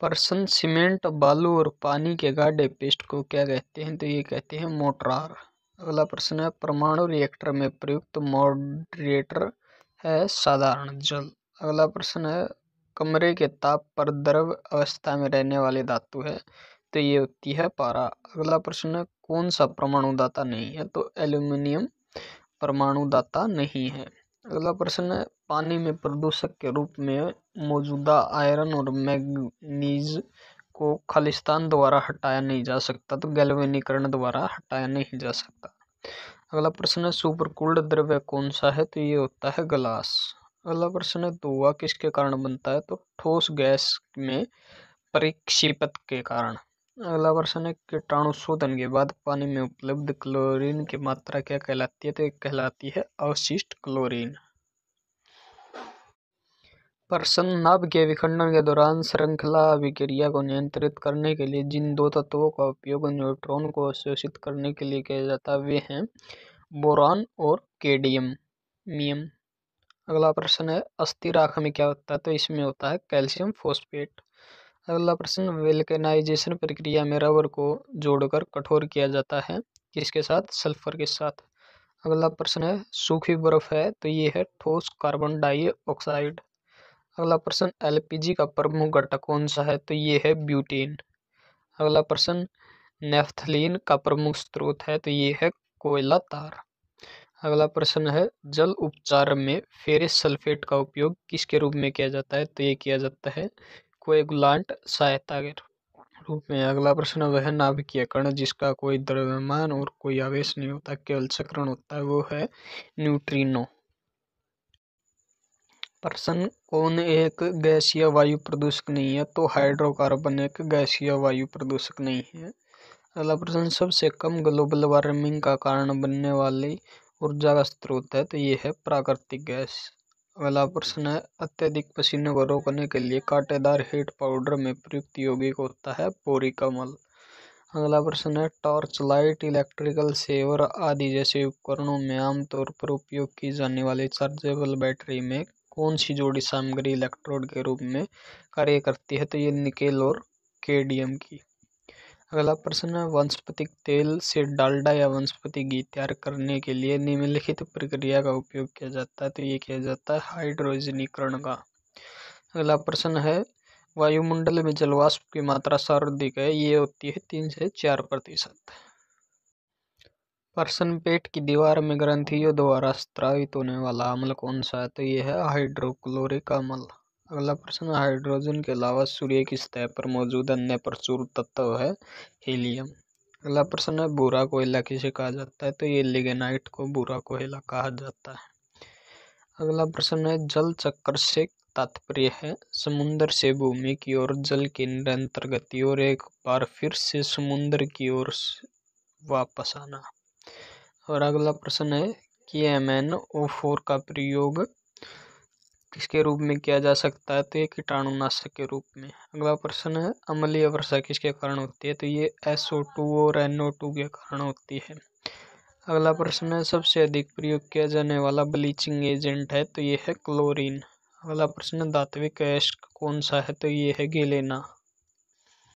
person cement बालू और पानी के गाढ़े पेस्ट को क्या कहते हैं तो ये कहते हैं मोटरार अगला प्रश्न है परमाणु रिएक्टर में प्रयुक्त मॉडरेटर है साधारण जल अगला प्रश्न है कमरे के ताप पर द्रव अवस्था में रहने वाले धातु है तो ये होती है पारा अगला प्रश्न है कौन सा परमाणु दाता नहीं है तो एल्यूमिनियम परमाणु दाता नहीं है अगला प्रश्न है पानी में प्रदूषक के रूप में मौजूदा आयरन और मैंगनीज को खालिस्तान द्वारा हटाया नहीं जा सकता तो गैलवेनीकरण द्वारा हटाया नहीं जा सकता अगला प्रश्न है सुपरकूल्ड द्रव्य कौन सा है तो ये होता है ग्लास अगला प्रश्न है धुआं किसके कारण बनता है तो ठोस गैस में परिक्षिपत के कारण अगला प्रश्न है कीटाणु शोधन के बाद पानी में उपलब्ध क्लोरीन की मात्रा क्या कहलाती है तो कहलाती है अवशिष्ट क्लोरीन नाभ के विखंडन के दौरान श्रृंखला अभिक्रिया को नियंत्रित करने के लिए जिन दो तत्वों का उपयोग न्यूट्रॉन को अवशोषित करने के लिए किया जाता है वे हैं बोरान और केडियम मियम अगला प्रश्न है अस्थि राख में क्या होता है तो इसमें होता है कैल्शियम फोस्फेट अगला प्रश्न वेल्केनाइजेशन प्रक्रिया में रबर को जोड़कर कठोर किया जाता है किसके साथ सल्फर के साथ अगला प्रश्न है सूखी बर्फ है तो ये है ठोस कार्बन डाइऑक्साइड अगला प्रश्न एलपीजी का प्रमुख घटक कौन सा है तो ये है ब्यूटेन अगला प्रश्न नेफ्थलीन का प्रमुख स्रोत है तो ये है कोयला तार अगला प्रश्न है जल उपचार में फेरिस सल्फेट का उपयोग किसके रूप में किया जाता है तो ये किया जाता है कोएगुलांट सहायता के रूप में अगला प्रश्न वह नाभिकीय कण जिसका कोई द्रव्यमान और कोई आवेश नहीं होता केवल चक्रण होता है वो है न्यूट्रिनो कौन एक गैसीय वायु प्रदूषक नहीं है तो हाइड्रोकार्बन एक गैसीय वायु प्रदूषक नहीं है अगला प्रश्न सबसे कम ग्लोबल वार्मिंग का कारण बनने वाली ऊर्जा का स्रोत है तो ये है प्राकृतिक गैस अगला प्रश्न है अत्यधिक पसीने को रोकने के लिए कांटेदार हीट पाउडर में प्रयुक्त यौगिक होता है बोरिक कमल अगला प्रश्न है टॉर्च लाइट इलेक्ट्रिकल सेवर आदि जैसे उपकरणों में आमतौर पर उपयोग की जाने वाली चार्जेबल बैटरी में कौन सी जोड़ी सामग्री इलेक्ट्रोड के रूप में कार्य करती है तो ये निकेल और केडियम की अगला प्रश्न है वनस्पतिक तेल से डालडा या वनस्पति घी तैयार करने के लिए निम्नलिखित प्रक्रिया का उपयोग किया जाता है तो ये किया जाता है हाइड्रोजनीकरण का अगला प्रश्न है वायुमंडल में जलवाष्प की मात्रा सर्वाधिक है ये होती है तीन से चार प्रतिशत पेट की दीवार में ग्रंथियों द्वारा स्त्रावित होने वाला अम्ल कौन सा है तो ये है हाइड्रोक्लोरिक अम्ल अगला प्रश्न हाइड्रोजन के अलावा सूर्य की सतह पर मौजूद अन्य प्रचुर तत्व है हीलियम अगला प्रश्न है बुरा कोयला किसे कहा जाता है तो ये लिगेनाइट को बुरा कोयला कहा जाता है अगला प्रश्न है जल चक्र से तात्पर्य है समुद्र से भूमि की ओर जल की निरंतर गति और एक बार फिर से समुद्र की ओर वापस आना और अगला प्रश्न है कि एम एन ओ फोर का प्रयोग किसके रूप में किया जा सकता है तो ये कीटाणुनाशक के रूप में अगला प्रश्न है अम्लीय वर्षा किसके कारण होती है तो ये एस ओ टू और एन ओ टू के कारण होती है अगला प्रश्न है सबसे अधिक प्रयोग किया जाने वाला ब्लीचिंग एजेंट है तो ये है क्लोरीन अगला प्रश्न है धात्विक एस्ट कौन सा है तो ये है गेलेना